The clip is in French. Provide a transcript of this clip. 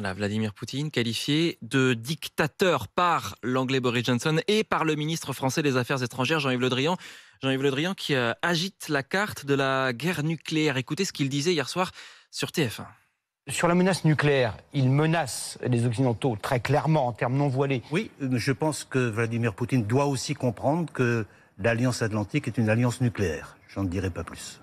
Voilà, Vladimir Poutine qualifié de dictateur par l'anglais Boris Johnson et par le ministre français des Affaires étrangères Jean-Yves Le Drian. Jean-Yves Le Drian qui euh, agite la carte de la guerre nucléaire. Écoutez ce qu'il disait hier soir sur TF1. Sur la menace nucléaire, il menace les Occidentaux très clairement en termes non voilés. Oui, je pense que Vladimir Poutine doit aussi comprendre que l'Alliance atlantique est une alliance nucléaire. J'en dirai pas plus.